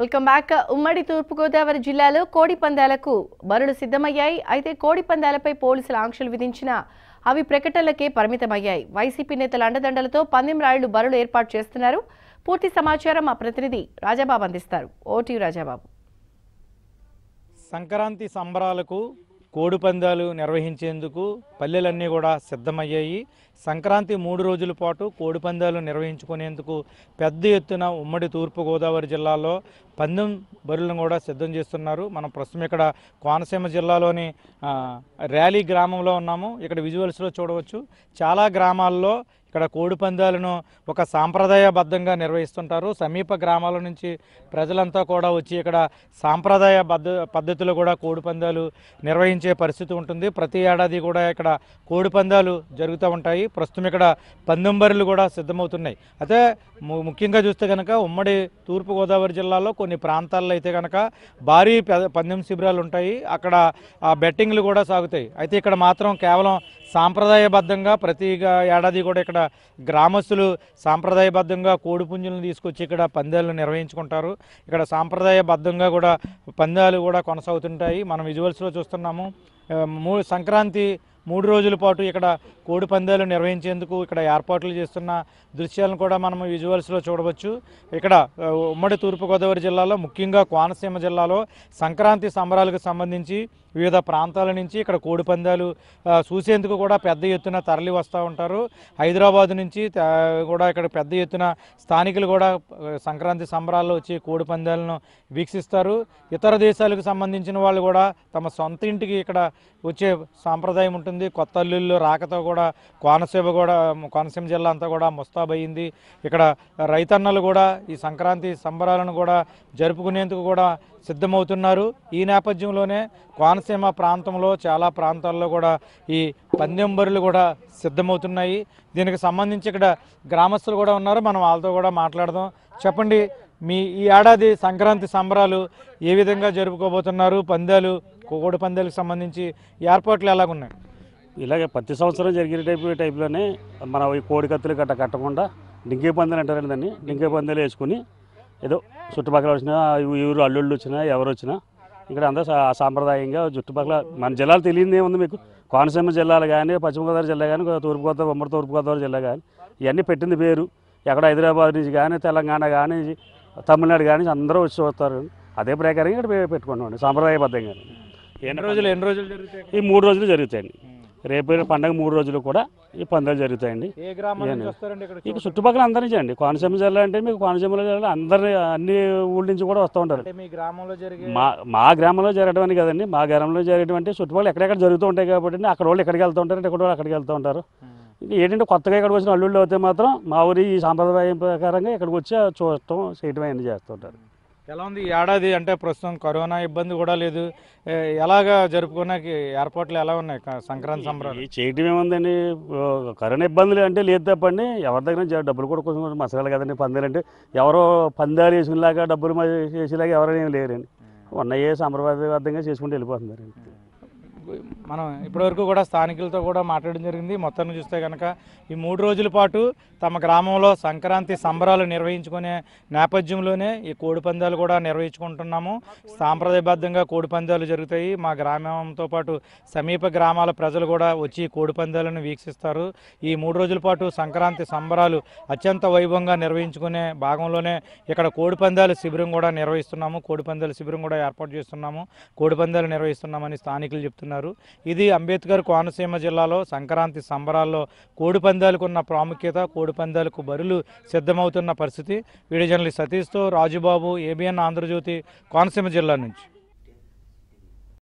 welcome back ఉమ్మడి తూర్పుగోదావరి జిల్లాలో కోడి పందాలకు బరులు సిద్ధమయ్యాయి అయితే కోడి పందాలపై పోలీసులు ఆంక్షలు విధించిన అవి ప్రకటనలకే పరిమితమయ్యాయి వైసీపీ నేతల అండదండలతో పందెం రాళ్లు బరులు ఏర్పాటు చేస్తున్నారు పూర్తి సమాచారం మా ప్రతినిధి రాజాబాబు అందిస్తారు ఓటీ రాజాబాబు సంక్రాంతి సంబరాలకు కోడి పందాలు నిర్వహించేందుకు పల్లెలన్నీ కూడా సిద్ధమయ్యాయి సంక్రాంతి మూడు రోజుల పాటు కోడి పందాలు నిర్వహించుకునేందుకు పెద్ద ఎత్తున ఉమ్మడి తూర్పుగోదావరి జిల్లాలో పందెం బరులను కూడా సిద్ధం చేస్తున్నారు మనం ప్రస్తుతం ఇక్కడ కోనసీమ జిల్లాలోని ర్యాలీ గ్రామంలో ఉన్నాము ఇక్కడ విజువల్స్లో చూడవచ్చు చాలా గ్రామాల్లో ఇక్కడ కోడి పందాలను ఒక సాంప్రదాయబద్ధంగా నిర్వహిస్తుంటారు సమీప గ్రామాల నుంచి ప్రజలంతా కూడా వచ్చి ఇక్కడ సాంప్రదాయ పద్ధతిలో కూడా కోడి పందాలు నిర్వహించే పరిస్థితి ఉంటుంది ప్రతి ఏడాది కూడా ఇక్కడ కోడి పందాలు జరుగుతూ ఉంటాయి ప్రస్తుతం ఇక్కడ పందెంబరులు కూడా సిద్ధమవుతున్నాయి అయితే ముఖ్యంగా చూస్తే కనుక ఉమ్మడి తూర్పుగోదావరి జిల్లాలో కొన్ని ప్రాంతాల్లో అయితే కనుక భారీ పందెం శిబిరాలు ఉంటాయి అక్కడ ఆ బెట్టింగ్లు కూడా సాగుతాయి అయితే ఇక్కడ మాత్రం కేవలం సాంప్రదాయబద్ధంగా ప్రతి ఏడాది కూడా ఇక్కడ గ్రామస్తులు సాంప్రదాయబద్ధంగా కోడిపుంజులను తీసుకొచ్చి ఇక్కడ పందాలను నిర్వహించుకుంటారు ఇక్కడ సాంప్రదాయబద్ధంగా కూడా పందాలు కూడా కొనసాగుతుంటాయి మనం విజువల్స్లో చూస్తున్నాము మూ సంక్రాంతి మూడు రోజుల పాటు ఇక్కడ కోడి పందాలు నిర్వహించేందుకు ఇక్కడ ఏర్పాట్లు చేస్తున్న దృశ్యాలను కూడా మనం విజువల్స్లో చూడవచ్చు ఇక్కడ ఉమ్మడి తూర్పుగోదావరి జిల్లాలో ముఖ్యంగా కోనసీమ జిల్లాలో సంక్రాంతి సంబరాలకు సంబంధించి వివిధ ప్రాంతాల నుంచి ఇక్కడ కోడిపందాలు చూసేందుకు కూడా పెద్ద ఎత్తున తరలి వస్తూ ఉంటారు హైదరాబాద్ నుంచి కూడా ఇక్కడ పెద్ద ఎత్తున స్థానికులు కూడా సంక్రాంతి సంబరాల్లో వచ్చి కోడిపందాలను వీక్షిస్తారు ఇతర దేశాలకు సంబంధించిన వాళ్ళు కూడా తమ సొంత ఇంటికి ఇక్కడ వచ్చే సాంప్రదాయం ఉంటుంది కొత్త అల్లుళ్ళు రాకతో కూడా కోనసీమ కూడా కోనసీమ జిల్లా అంతా కూడా ముస్తాబయ్యింది ఇక్కడ రైతన్నలు కూడా ఈ సంక్రాంతి సంబరాలను కూడా జరుపుకునేందుకు కూడా సిద్ధమవుతున్నారు ఈ నేపథ్యంలోనే కోన కోనసీమ ప్రాంతంలో చాలా ప్రాంతాల్లో కూడా ఈ పందెం బరులు కూడా సిద్ధమవుతున్నాయి దీనికి సంబంధించి ఇక్కడ గ్రామస్తులు కూడా ఉన్నారు మనం వాళ్ళతో కూడా మాట్లాడదాం చెప్పండి మీ ఈ ఏడాది సంక్రాంతి సంబరాలు ఏ విధంగా జరుపుకోబోతున్నారు పందాలు కోడి పందాలకు సంబంధించి ఏర్పాట్లు ఎలాగున్నాయి ఇలాగే ప్రతి సంవత్సరం జరిగిన టైపు టైప్లోనే మన ఈ కోడి కత్తులు గట్ట కట్టకుండా డింకే పందాలు అంటారండి దాన్ని డింకే పందాలు వేసుకుని ఏదో చుట్టుపక్కల వచ్చినా ఊరు అల్లుళ్ళు వచ్చినా ఎవరు వచ్చినా ఇక్కడ అందరూ సాంప్రదాయంగా చుట్టుపక్కల మన జిల్లాలు తెలియదు ఏముంది మీకు కోనసీమ జిల్లాలు కానీ పశ్చిమగోదావరి జిల్లా కానీ తూర్పుగోదావరి ఉమ్మడి తూర్పుగోదావరి జిల్లా కానీ ఇవన్నీ పెట్టింది పేరు ఎక్కడ హైదరాబాద్ నుంచి కానీ తెలంగాణ కానీ తమిళనాడు కానీ అందరూ వచ్చి చూస్తారు అదే ప్రకారంగా ఇక్కడ పెట్టుకుంటామండి సాంప్రదాయబద్ధంగా ఎన్ని రోజులు ఎన్ని రోజులు జరుగుతాయి ఈ మూడు రోజులు జరుగుతాయండి రేపు పండగ మూడు రోజులు కూడా ఈ పందాలు జరుగుతాయండి ఇక చుట్టుపక్కల అందరి నుంచి అండి కోనసీమ జిల్లా అంటే మీకు కోనసీమ జిల్లా అందరి అన్ని ఊళ్ళ నుంచి కూడా వస్తూ ఉంటారు మా మా గ్రామంలో జరగడం కదండి మా గ్రామంలో జరిగేటువంటి చుట్టుపక్కల ఎక్కడెక్కడ జరుగుతూ ఉంటాయి కాబట్టి అక్కడ వాళ్ళు ఎక్కడికి వెళ్తూ ఉంటారు ఎక్కడ వాళ్ళు అక్కడికి వెళ్తూ ఉంటారు ఏంటంటే కొత్తగా ఇక్కడికి వచ్చిన అల్లుళ్ళు అయితే మాత్రం మా ఊరి ఈ సాంప్రదాయం ప్రకారంగా ఇక్కడికి వచ్చి చూడటం చేయటం అన్నీ చేస్తుంటారు ఎలా ఉంది ఈ ఏడాది అంటే ప్రస్తుతం కరోనా ఇబ్బంది కూడా లేదు ఎలాగ జరుపుకోవడానికి ఏర్పాట్లు ఎలా ఉన్నాయి సంక్రాంతి సంబరాలు చేయటం ఏముందండి కరోనా ఇబ్బందులు అంటే లేదు తప్పండి ఎవరి దగ్గర డబ్బులు కూడా కొంచెం మసగాలి కదండి పందాలు అంటే ఎవరో పందాలు వేసినలాగా డబ్బులు వేసేలాగా ఎవరైనా లేరండి ఉన్నయే సంప్రదాయబద్ధంగా చేసుకుంటూ వెళ్ళిపోతున్నారు మనం ఇప్పటివరకు కూడా స్థానికులతో కూడా మాట్లాడడం జరిగింది మొత్తాన్ని చూస్తే కనుక ఈ మూడు రోజుల పాటు తమ గ్రామంలో సంక్రాంతి సంబరాలు నిర్వహించుకునే నేపథ్యంలోనే ఈ కోడి పందాలు కూడా నిర్వహించుకుంటున్నాము సాంప్రదాయబద్ధంగా కోడి పందాలు జరుగుతాయి మా గ్రామంతో పాటు సమీప గ్రామాల ప్రజలు కూడా వచ్చి కోడి పందాలను వీక్షిస్తారు ఈ మూడు రోజుల పాటు సంక్రాంతి సంబరాలు అత్యంత వైభవంగా నిర్వహించుకునే భాగంలోనే ఇక్కడ కోడి పందాల శిబిరం కూడా నిర్వహిస్తున్నాము కోడి పందాల శిబిరం కూడా ఏర్పాటు చేస్తున్నాము కోడి పందాలు నిర్వహిస్తున్నామని స్థానికులు చెప్తున్నారు చేస్తున్నారు ఇది అంబేద్కర్ కోనసీమ జిల్లాలో సంక్రాంతి సంబరాల్లో కోడిపందాలకు ఉన్న ప్రాముఖ్యత కోడిపందాలకు బరులు సిద్ధమవుతున్న పరిస్థితి వీడియో జర్నలిస్ట్ సతీష్తో రాజుబాబు ఏబిఎన్ ఆంధ్రజ్యోతి కోనసీమ జిల్లా నుంచి